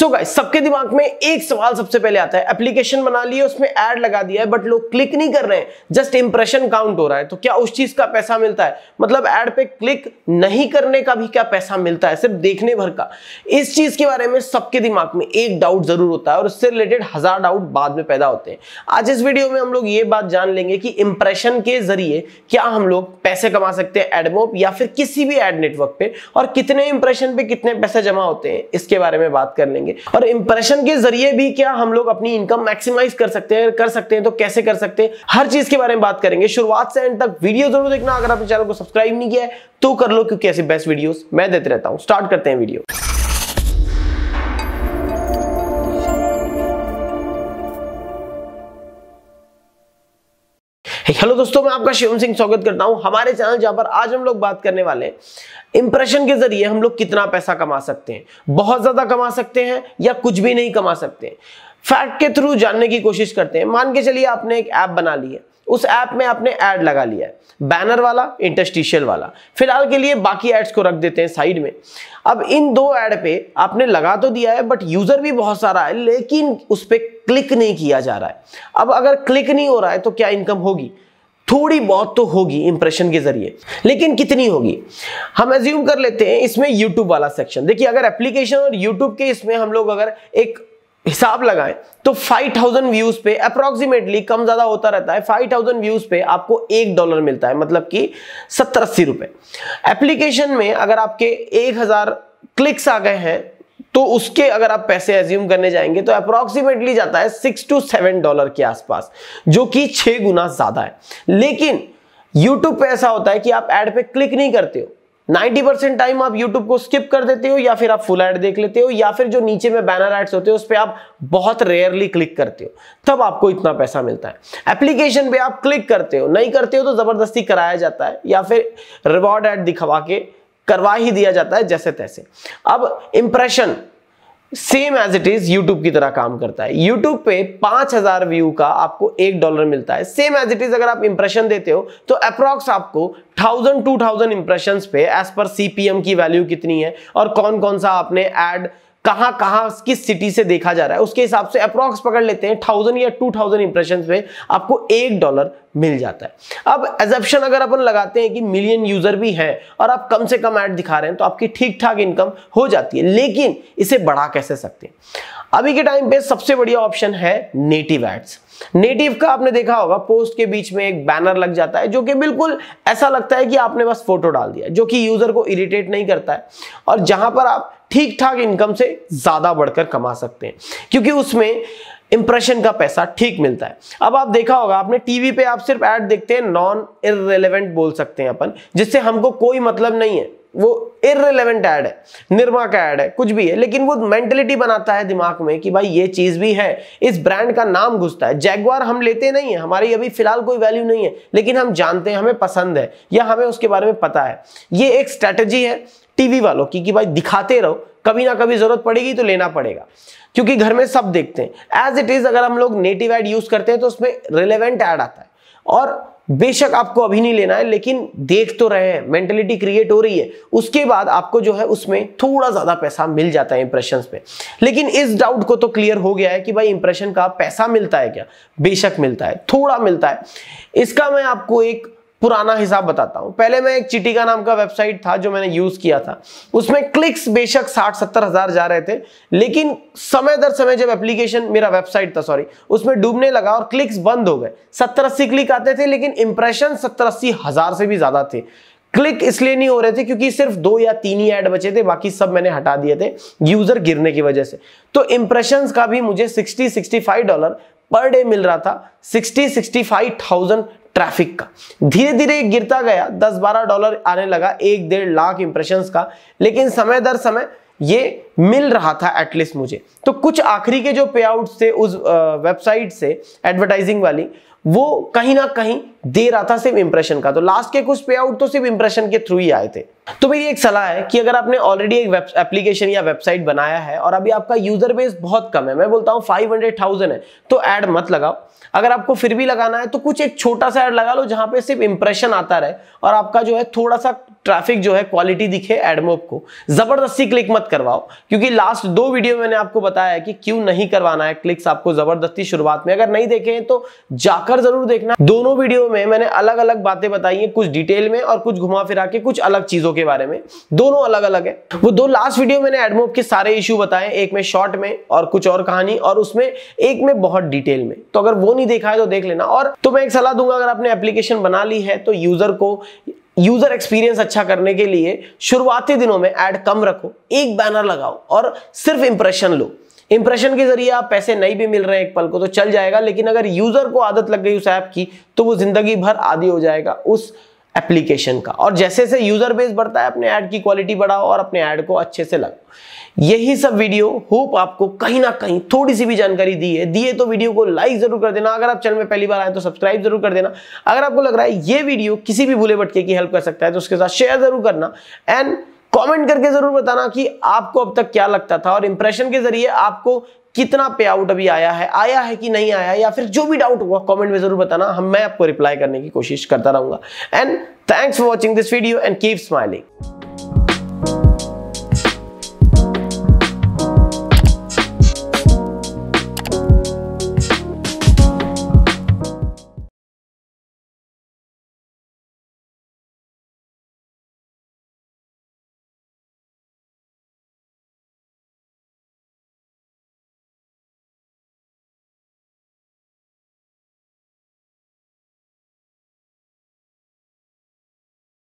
सो so guys सबके दिमाग में एक सवाल सबसे पहले आता है एप्लीकेशन बना लिया उसमें एड लगा दिया है बट लोग क्लिक नहीं कर रहे हैं जस्ट इंप्रेशन काउंट हो रहा है तो क्या उस चीज का पैसा मिलता है मतलब एड पे क्लिक नहीं करने का भी क्या पैसा मिलता है सिर्फ देखने भर का इस चीज के बारे में सबके दिमाग में एक डाउट जरूर होता है और उससे रिलेटेड हजार डाउट बाद में पैदा होते हैं आज इस वीडियो में हम लोग ये बात जान लेंगे कि इंप्रेशन के जरिए क्या हम लोग पैसे कमा सकते हैं एडमोप या फिर किसी भी एड नेटवर्क पे और कितने इंप्रेशन पे कितने पैसे जमा होते हैं इसके बारे में बात कर लेंगे करेंगे और इंप्रेशन के जरिए भी क्या हम लोग अपनी इनकम मैक्सिमाइज कर सकते हैं कर सकते हैं तो कैसे कर सकते हैं हर चीज के बारे में बात करेंगे शुरुआत से एंड तक वीडियो जरूर देखना अगर आपने चैनल को सब्सक्राइब नहीं किया है तो कर लो क्योंकि ऐसे बेस्ट वीडियोस मैं देते रहता हूँ स्टार्ट करते हैं वीडियो हेलो दोस्तों मैं आपका शिवम सिंह स्वागत करता हूं हमारे चैनल जहां पर आज हम लोग बात करने वाले इंप्रेशन के जरिए हम लोग कितना पैसा कमा सकते हैं बहुत ज्यादा कमा सकते हैं या कुछ भी नहीं कमा सकते फैक्ट के थ्रू जानने की कोशिश करते हैं मान के चलिए आपने एक ऐप बना ली है उस ऐप में आपने ऐड लगा लिया है बैनर वाला इंटस्टिशियल वाला फिलहाल के लिए बाकी एड्स को रख देते हैं साइड में अब इन दो ऐड पे आपने लगा तो दिया है बट यूजर भी बहुत सारा है लेकिन उस पर क्लिक नहीं किया जा रहा है अब अगर क्लिक नहीं हो रहा है तो क्या इनकम होगी थोड़ी बहुत तो होगी इंप्रेशन के जरिए लेकिन कितनी होगी हम एज्यूम कर लेते हैं इसमें यूट्यूब वाला सेक्शन देखिए अगर एप्लीकेशन और यूट्यूब के इसमें हम लोग अगर एक हिसाब लगाएं तो 5000 व्यूज पे अप्रोक्सीमेटली कम ज्यादा होता रहता है 5000 व्यूज पे आपको एक डॉलर मिलता है मतलब कि सत्तर अस्सी रुपए एप्लीकेशन में अगर आपके 1000 क्लिक्स आ गए हैं तो उसके अगर आप पैसे एज्यूम करने जाएंगे तो अप्रोक्सीमेटली जाता है सिक्स टू सेवन डॉलर के आसपास जो कि छह गुना ज्यादा है लेकिन यूट्यूब पे ऐसा होता है कि आप एड पे क्लिक नहीं करते हो 90 परसेंट टाइम आप YouTube को स्किप कर देते हो या फिर आप फुल एड देख लेते हो या फिर जो नीचे में बैनर एड्स होते हैं उस पर आप बहुत रेयरली क्लिक करते हो तब आपको इतना पैसा मिलता है एप्लीकेशन पे आप क्लिक करते हो नहीं करते हो तो ज़बरदस्ती कराया जाता है या फिर रिवॉर्ड एड दिखवा के करवा ही दिया जाता है जैसे तैसे अब impression same as it is YouTube की तरह काम करता है यूट्यूब पे 5000 व्यू का आपको एक डॉलर मिलता है सेम एज इट इज अगर आप इंप्रेशन देते हो तो अप्रॉक्स आपको 1000 2000 इंप्रेशंस पे एज पर सीपीएम की वैल्यू कितनी है और कौन कौन सा आपने एड कहां कहां किस सिटी से देखा जा रहा है उसके हिसाब से अप्रॉक्स पकड़ लेते हैं थाउजेंड या टू थाउजेंड इंप्रेशन में आपको एक डॉलर मिल जाता है अब एजप्शन अगर अपन लगाते हैं कि मिलियन यूजर भी हैं और आप कम से कम ऐड दिखा रहे हैं तो आपकी ठीक ठाक इनकम हो जाती है लेकिन इसे बढ़ा कैसे सकते हैं अभी के टाइम पे सबसे बढ़िया ऑप्शन है नेटिव एड्स नेटिव का आपने देखा होगा पोस्ट के बीच में एक बैनर लग जाता है जो कि बिल्कुल ऐसा लगता है कि आपने बस फोटो डाल दिया जो कि यूजर को इरिटेट नहीं करता है और जहां पर आप ठीक ठाक इनकम से ज्यादा बढ़कर कमा सकते हैं क्योंकि उसमें इंप्रेशन का पैसा ठीक मिलता है अब आप देखा होगा आपने टीवी पे आप सिर्फ ऐड देखते हैं नॉन इरेलीवेंट बोल सकते हैं अपन जिससे हमको कोई मतलब नहीं है वो इरेलीवेंट ऐड है निर्मा का ऐड है कुछ भी है लेकिन वो मेंटेलिटी बनाता है दिमाग में कि भाई ये चीज भी है इस ब्रांड का नाम घुसता है जैगवार हम लेते नहीं है हमारी अभी फिलहाल कोई वैल्यू नहीं है लेकिन हम जानते हैं हमें पसंद है या हमें उसके बारे में पता है ये एक स्ट्रेटेजी है टीवी वालों की कि भाई दिखाते रहो कभी ना कभी जरूरत पड़ेगी तो लेना पड़ेगा क्योंकि घर में सब देखते हैं एज इट इज अगर हम लोग नेटिव एड यूज करते हैं तो उसमें रिलेवेंट एड आता है और बेशक आपको अभी नहीं लेना है लेकिन देख तो रहे हैं मेंटेलिटी क्रिएट हो रही है उसके बाद आपको जो है उसमें थोड़ा ज़्यादा पैसा मिल जाता है इंप्रेशन पे लेकिन इस डाउट को तो क्लियर हो गया है कि भाई इंप्रेशन का पैसा मिलता है क्या बेशक मिलता है थोड़ा मिलता है इसका मैं आपको एक पुराना हिसाब बताता हूं पहले मैं एक चिटिका नाम का वेबसाइट था जो मैंने यूज किया था उसमें क्लिक्स बेशक साठ सत्तर हजार जा रहे थे लेकिन समय दर समय जब एप्लीकेशन मेरा वेबसाइट था सॉरी उसमें डूबने लगा और क्लिक्स बंद हो गए सत्तर अस्सी क्लिक आते थे लेकिन इंप्रेशन सत्तर अस्सी हजार से भी ज्यादा थे क्लिक इसलिए नहीं हो रहे थे क्योंकि सिर्फ दो या तीन ही ऐड बचे थे बाकी सब मैंने हटा दिए थे यूजर गिरने की वजह से तो इंप्रेशन का भी मुझे 60 65 डॉलर पर डे मिल रहा था sixty sixty five thousand traffic का धीरे धीरे गिरता गया दस बारह डॉलर आने लगा एक डेढ़ लाख इंप्रेशन का लेकिन समय दर समय ये मिल रहा था एटलीस्ट मुझे तो कुछ आखिरी के जो पे थे उस वेबसाइट से एडवर्टाइजिंग वाली वो कहीं ना कहीं दे रहा था सिर्फ इंप्रेशन का तो लास्ट के कुछ पे आउट तो सिर्फ इंप्रेशन के थ्रू ही आए थे तो मेरी एक सलाह है कि अगर आपने ऑलरेडी एक एप्लीकेशन या वेबसाइट बनाया है और अभी आपका यूजर बेस बहुत कम है मैं बोलता हूं फाइव हंड्रेड थाउजेंड है तो ऐड मत लगाओ अगर आपको फिर भी लगाना है तो कुछ एक छोटा सा ऐड लगा लो जहां पे सिर्फ इंप्रेशन आता रहे और आपका जो है थोड़ा सा ट्रैफिक जो है क्वालिटी दिखे एडमोप को जबरदस्ती क्लिक मत करवाओ क्योंकि लास्ट दो वीडियो मैंने आपको बताया है कि क्यों नहीं करवाना है क्लिक्स आपको जबरदस्ती शुरुआत में अगर नहीं देखे तो जाकर जरूर देखना दोनों वीडियो में मैंने अलग अलग बातें बताई है कुछ डिटेल में और कुछ घुमा फिरा के कुछ अलग चीजों के बारे में दोनों अलग अलग है वो दो लास्ट वीडियो मैंने एडमोब के सारे इश्यू बताए एक में शॉर्ट में और कुछ और कहानी और उसमें एक में बहुत डिटेल में तो अगर वो नहीं देखा है तो देख लेना और तो मैं एक सलाह दूंगा अगर आपने एप्लीकेशन बना ली है तो यूजर को यूजर एक्सपीरियंस अच्छा करने के लिए शुरुआती दिनों में एड कम रखो एक बैनर लगाओ और सिर्फ इंप्रेशन लो इंप्रेशन के जरिए आप पैसे नहीं भी मिल रहे हैं एक पल को तो चल जाएगा लेकिन अगर यूजर को आदत लग गई उस ऐप की तो वो जिंदगी भर आदि हो जाएगा उस एप्लीकेशन का और जैसे जैसे यूजर बेस बढ़ता है अपने ऐड की क्वालिटी बढ़ाओ और अपने ऐड को अच्छे से लगाओ यही सब वीडियो होप आपको कहीं ना कहीं थोड़ी सी भी जानकारी दी है दिए तो वीडियो को लाइक जरूर कर देना अगर आप चैनल में पहली बार आए तो सब्सक्राइब जरूर कर देना अगर आपको लग रहा है ये वीडियो किसी भी भूले भटके की हेल्प कर सकता है तो उसके साथ शेयर जरूर करना एंड कमेंट करके जरूर बताना कि आपको अब तक क्या लगता था और इंप्रेशन के जरिए आपको कितना पे आउट अभी आया है आया है कि नहीं आया या फिर जो भी डाउट हुआ कमेंट में जरूर बताना हम मैं आपको रिप्लाई करने की कोशिश करता रहूंगा and thanks for watching this video and keep smiling